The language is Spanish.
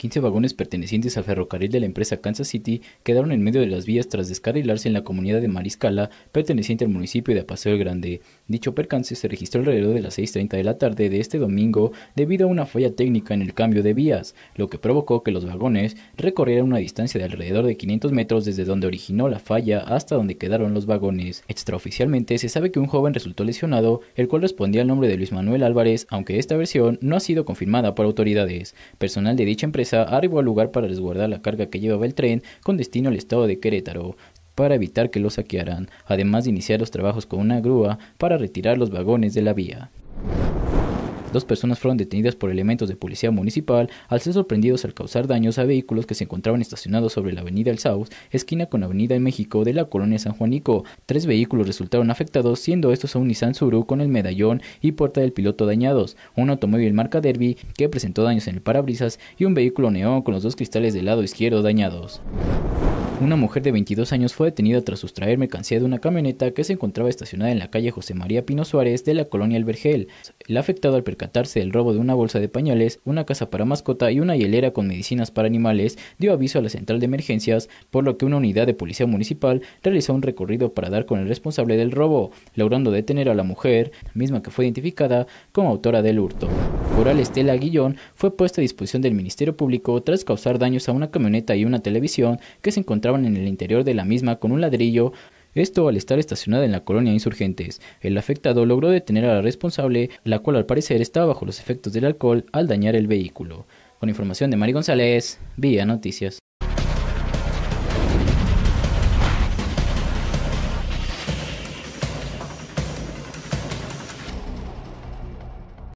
15 vagones pertenecientes al ferrocarril de la empresa Kansas City quedaron en medio de las vías tras descarrilarse en la comunidad de Mariscala, perteneciente al municipio de Paseo Grande. Dicho percance se registró alrededor de las 6.30 de la tarde de este domingo debido a una falla técnica en el cambio de vías, lo que provocó que los vagones recorrieran una distancia de alrededor de 500 metros desde donde originó la falla hasta donde quedaron los vagones. Extraoficialmente se sabe que un joven resultó lesionado, el cual respondía al nombre de Luis Manuel Álvarez, aunque esta versión no ha sido confirmada por autoridades. Personal de dicha empresa arribó al lugar para resguardar la carga que llevaba el tren con destino al estado de Querétaro para evitar que lo saquearan, además de iniciar los trabajos con una grúa para retirar los vagones de la vía. Dos personas fueron detenidas por elementos de policía municipal al ser sorprendidos al causar daños a vehículos que se encontraban estacionados sobre la avenida El Saus, esquina con avenida de México de la colonia San Juanico. Tres vehículos resultaron afectados, siendo estos un Nissan Suru con el medallón y puerta del piloto dañados, un automóvil marca Derby que presentó daños en el parabrisas y un vehículo neón con los dos cristales del lado izquierdo dañados. Una mujer de 22 años fue detenida tras sustraer mercancía de una camioneta que se encontraba estacionada en la calle José María Pino Suárez de la colonia El Vergel. La afectado al percatarse del robo de una bolsa de pañales, una casa para mascota y una hielera con medicinas para animales, dio aviso a la central de emergencias, por lo que una unidad de policía municipal realizó un recorrido para dar con el responsable del robo, logrando detener a la mujer, misma que fue identificada como autora del hurto. Coral Estela Guillón fue puesta a disposición del Ministerio Público tras causar daños a una camioneta y una televisión que se encontraba en el interior de la misma con un ladrillo esto al estar estacionada en la colonia Insurgentes. El afectado logró detener a la responsable, la cual al parecer estaba bajo los efectos del alcohol al dañar el vehículo. Con información de Mari González, Vía Noticias.